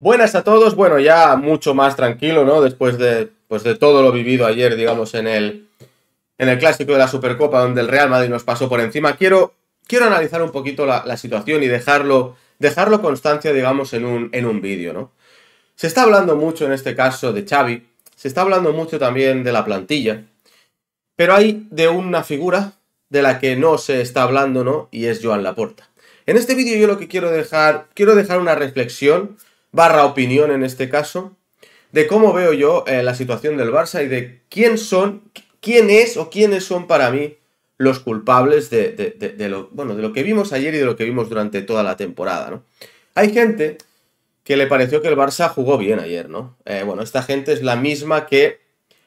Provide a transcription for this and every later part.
Buenas a todos, bueno, ya mucho más tranquilo, ¿no? Después de, pues de todo lo vivido ayer, digamos, en el, en el clásico de la Supercopa, donde el Real Madrid nos pasó por encima, quiero, quiero analizar un poquito la, situación y dejarlo, dejarlo constancia, digamos, en un, en un vídeo, ¿no? Se está hablando mucho en este caso de Xavi, se está hablando mucho también de la plantilla, pero hay de una figura de la que no se está hablando, ¿no? Y es Joan Laporta. En este vídeo yo lo que quiero dejar, quiero dejar una reflexión barra opinión en este caso, de cómo veo yo eh, la situación del Barça y de quién son, quién es o quiénes son para mí los culpables de, lo, bueno, de lo que vimos ayer y de lo que vimos durante toda la temporada, ¿no? Hay gente que le pareció que el Barça jugó bien ayer, ¿no? Eh, bueno, esta gente es la misma que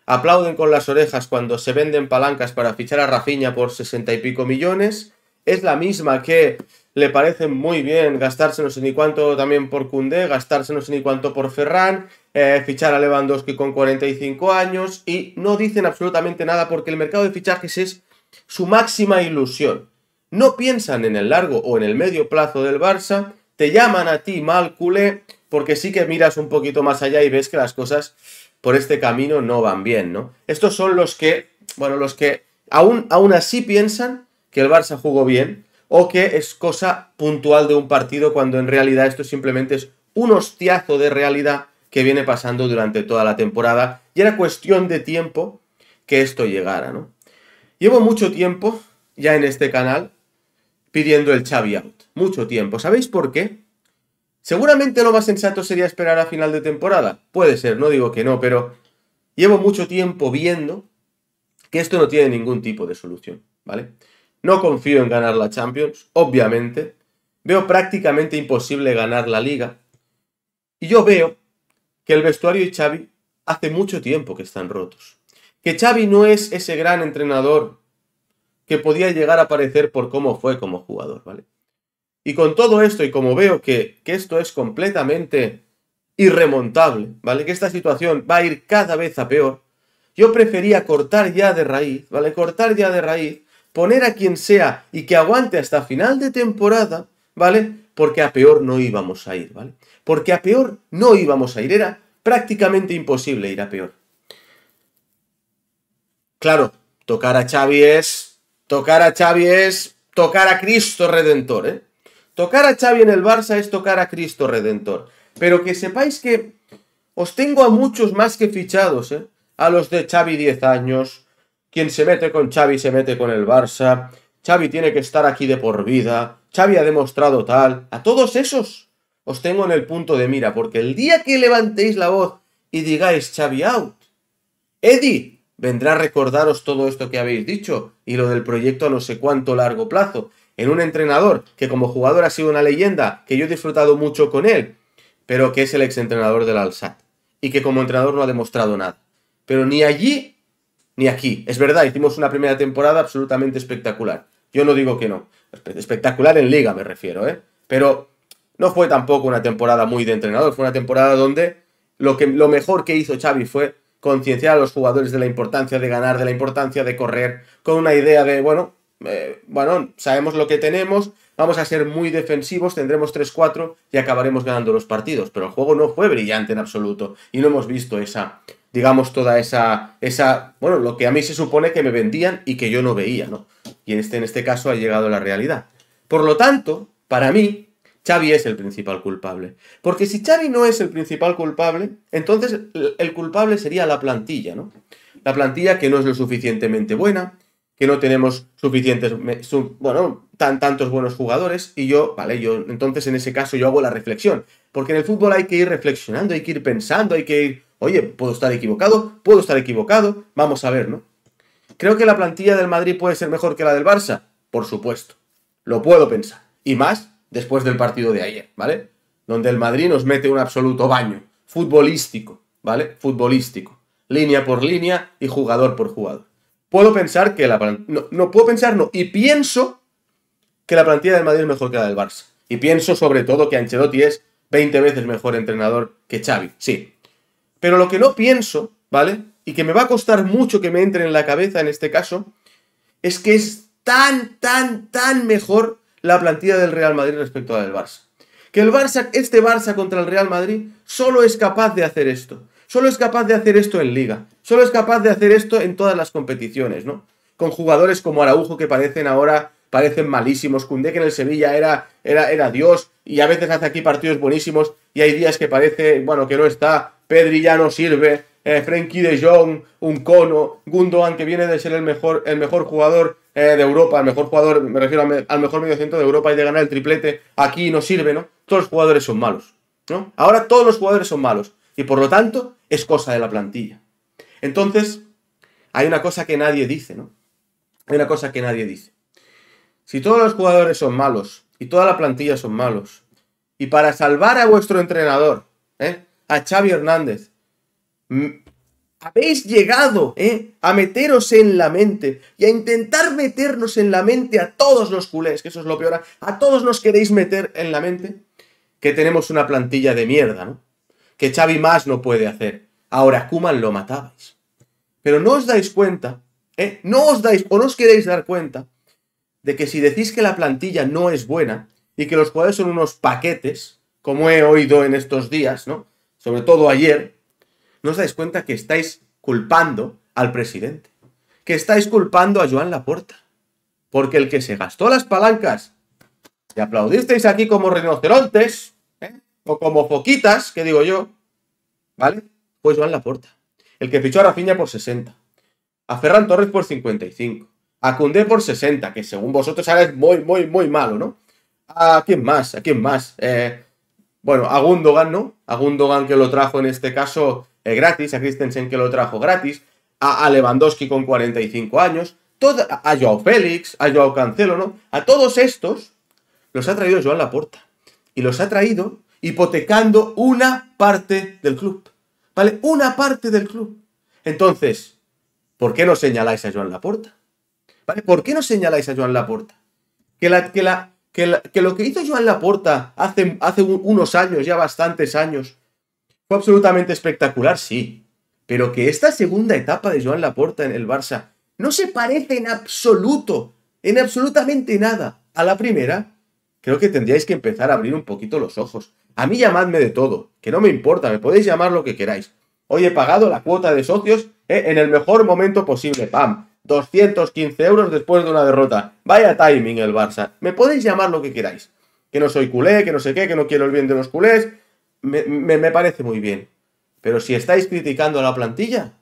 aplauden con las orejas cuando se venden palancas para fichar a Rafinha por sesenta y pico millones, es la misma que le parece muy bien gastarse no sé ni cuánto también por Cundé, gastarse no sé ni cuánto por Ferran, eh, fichar a Lewandowski con 45 años y no dicen absolutamente nada porque el mercado de fichajes es su máxima ilusión. No piensan en el largo o en el medio plazo del Barça, te llaman a ti mal culé porque sí que miras un poquito más allá y ves que las cosas por este camino no van bien, ¿no? Estos son los que, bueno, los que aún, aún así piensan que el Barça jugó bien, o que es cosa puntual de un partido cuando en realidad esto simplemente es un hostiazo de realidad que viene pasando durante toda la temporada y era cuestión de tiempo que esto llegara, ¿no? Llevo mucho tiempo ya en este canal pidiendo el Xavi out, mucho tiempo. ¿Sabéis por qué? Seguramente lo más sensato sería esperar a final de temporada. Puede ser, no digo que no, pero llevo mucho tiempo viendo que esto no tiene ningún tipo de solución, ¿vale? No confío en ganar la Champions, obviamente. Veo prácticamente imposible ganar la liga. Y yo veo que el vestuario y Xavi hace mucho tiempo que están rotos. Que Xavi no es ese gran entrenador que podía llegar a parecer por cómo fue como jugador, ¿vale? Y con todo esto y como veo que, que esto es completamente irremontable, ¿vale? Que esta situación va a ir cada vez a peor. Yo prefería cortar ya de raíz, ¿vale? Cortar ya de raíz poner a quien sea y que aguante hasta final de temporada, ¿vale? Porque a peor no íbamos a ir, ¿vale? Porque a peor no íbamos a ir, era prácticamente imposible ir a peor. Claro, tocar a Xavi es, tocar a Xavi es tocar a Cristo Redentor, ¿eh? Tocar a Xavi en el Barça es tocar a Cristo Redentor. Pero que sepáis que os tengo a muchos más que fichados, ¿eh? A los de Xavi 10 años, quien se mete con Xavi se mete con el Barça. Xavi tiene que estar aquí de por vida. Xavi ha demostrado tal. A todos esos os tengo en el punto de mira, porque el día que levantéis la voz y digáis Xavi out, Eddie vendrá a recordaros todo esto que habéis dicho y lo del proyecto a no sé cuánto largo plazo. En un entrenador que como jugador ha sido una leyenda, que yo he disfrutado mucho con él, pero que es el exentrenador del Alsat y que como entrenador no ha demostrado nada. Pero ni allí ni aquí. Es verdad, hicimos una primera temporada absolutamente espectacular. Yo no digo que no. Espectacular en liga me refiero, ¿eh? Pero no fue tampoco una temporada muy de entrenador, fue una temporada donde lo, que, lo mejor que hizo Xavi fue concienciar a los jugadores de la importancia de ganar, de la importancia de correr, con una idea de, bueno, eh, bueno, sabemos lo que tenemos, vamos a ser muy defensivos, tendremos 3-4 y acabaremos ganando los partidos. Pero el juego no fue brillante en absoluto y no hemos visto esa digamos, toda esa, esa, bueno, lo que a mí se supone que me vendían y que yo no veía, ¿no? Y en este, en este caso ha llegado la realidad. Por lo tanto, para mí, Xavi es el principal culpable. Porque si Xavi no es el principal culpable, entonces el culpable sería la plantilla, ¿no? La plantilla que no es lo suficientemente buena, que no tenemos suficientes, bueno, tan, tantos buenos jugadores y yo, vale, yo entonces en ese caso yo hago la reflexión, porque en el fútbol hay que ir reflexionando, hay que ir pensando, hay que ir, oye, puedo estar equivocado, puedo estar equivocado, vamos a ver, ¿no? Creo que la plantilla del Madrid puede ser mejor que la del Barça, por supuesto, lo puedo pensar, y más después del partido de ayer, ¿vale? Donde el Madrid nos mete un absoluto baño, futbolístico, ¿vale? Futbolístico, línea por línea y jugador por jugador puedo pensar que la no, puedo pensar, no. Y pienso que la plantilla del Madrid es mejor que la del Barça. Y pienso sobre todo que Ancelotti es 20 veces mejor entrenador que Xavi, sí. Pero lo que no pienso, ¿vale? Y que me va a costar mucho que me entre en la cabeza en este caso, es que es tan, tan, tan mejor la plantilla del Real Madrid respecto a la del Barça. Que el Barça, este Barça contra el Real Madrid, solo es capaz de hacer esto. Solo es capaz de hacer esto en liga, solo es capaz de hacer esto en todas las competiciones, ¿no? Con jugadores como Araujo que parecen ahora, parecen malísimos, Cundé que en el Sevilla era, era, era Dios y a veces hace aquí partidos buenísimos y hay días que parece, bueno, que no está, Pedri ya no sirve, Frankie eh, Frenkie de Jong, un cono, Gundogan que viene de ser el mejor, el mejor jugador eh, de Europa, el mejor jugador, me refiero al mejor mediocentro de Europa y de ganar el triplete, aquí no sirve, ¿no? Todos los jugadores son malos, ¿no? Ahora todos los jugadores son malos. Y por lo tanto, es cosa de la plantilla. Entonces, hay una cosa que nadie dice, ¿no? Hay una cosa que nadie dice. Si todos los jugadores son malos y toda la plantilla son malos, y para salvar a vuestro entrenador, ¿eh? a Xavi Hernández, habéis llegado ¿eh? a meteros en la mente y a intentar meternos en la mente a todos los culés, que eso es lo peor, a todos nos queréis meter en la mente que tenemos una plantilla de mierda, ¿no? que Xavi más no puede hacer. Ahora Kuman lo matabais. Pero no os dais cuenta, ¿eh? no os dais o no os queréis dar cuenta de que si decís que la plantilla no es buena y que los jugadores son unos paquetes, como he oído en estos días, ¿no? Sobre todo ayer, no os dais cuenta que estáis culpando al presidente, que estáis culpando a Joan Laporta, porque el que se gastó las palancas y aplaudisteis aquí como rinocerontes, o como foquitas, que digo yo, ¿vale? Pues Joan Laporta. El que fichó a Rafinha por 60. A Ferran Torres por 55. A Cundé por 60, que según vosotros ahora es muy, muy, muy malo, ¿no? ¿A quién más? ¿A quién más? Eh, bueno, a Gundogan, ¿no? A Gundogan que lo trajo en este caso eh, gratis, a Christensen que lo trajo gratis, a, Lewandowski con 45 años, a Joao Félix, a Joao Cancelo, ¿no? A todos estos los ha traído Joan Laporta. Y los ha traído hipotecando una parte del club. ¿Vale? Una parte del club. Entonces, ¿por qué no señaláis a Joan Laporta? ¿Vale? ¿Por qué no señaláis a Joan Laporta? Que, la, que, la, que, lo que hizo Joan Laporta hace, hace unos años, ya bastantes años, fue absolutamente espectacular, sí. Pero que esta segunda etapa de Joan Laporta en el Barça no se parece en absoluto, en absolutamente nada a la primera, creo que tendríais que empezar a abrir un poquito los ojos. A mí llamadme de todo, que no me importa, me podéis llamar lo que queráis. Hoy he pagado la cuota de socios eh, en el mejor momento posible, ¡pam! 215 euros después de una derrota. Vaya timing el Barça. Me podéis llamar lo que queráis. Que no soy culé, que no sé qué, que no quiero el bien de los culés. Me, parece muy bien. Pero si estáis criticando a la plantilla,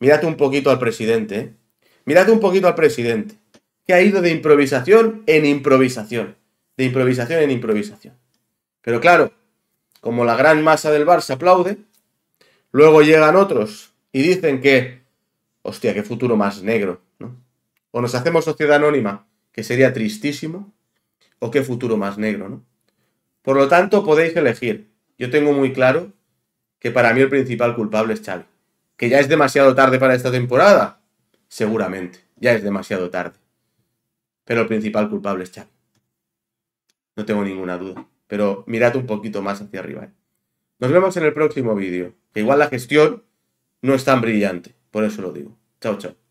mirad un poquito al presidente. ¿eh? Mirad un poquito al presidente. Que ha ido de improvisación en improvisación. De improvisación en improvisación. Pero claro, como la gran masa del se aplaude, luego llegan otros y dicen que, hostia, qué futuro más negro, ¿no? O nos hacemos sociedad anónima, que sería tristísimo, o qué futuro más negro, ¿no? Por lo tanto, podéis elegir. Yo tengo muy claro que para mí el principal culpable es Xavi. ¿Que ya es demasiado tarde para esta temporada? Seguramente, ya es demasiado tarde. Pero el principal culpable es Xavi. No tengo ninguna duda pero mirad un poquito más hacia arriba. ¿eh? Nos vemos en el próximo vídeo, que igual la gestión no es tan brillante, por eso lo digo. Chao, chao.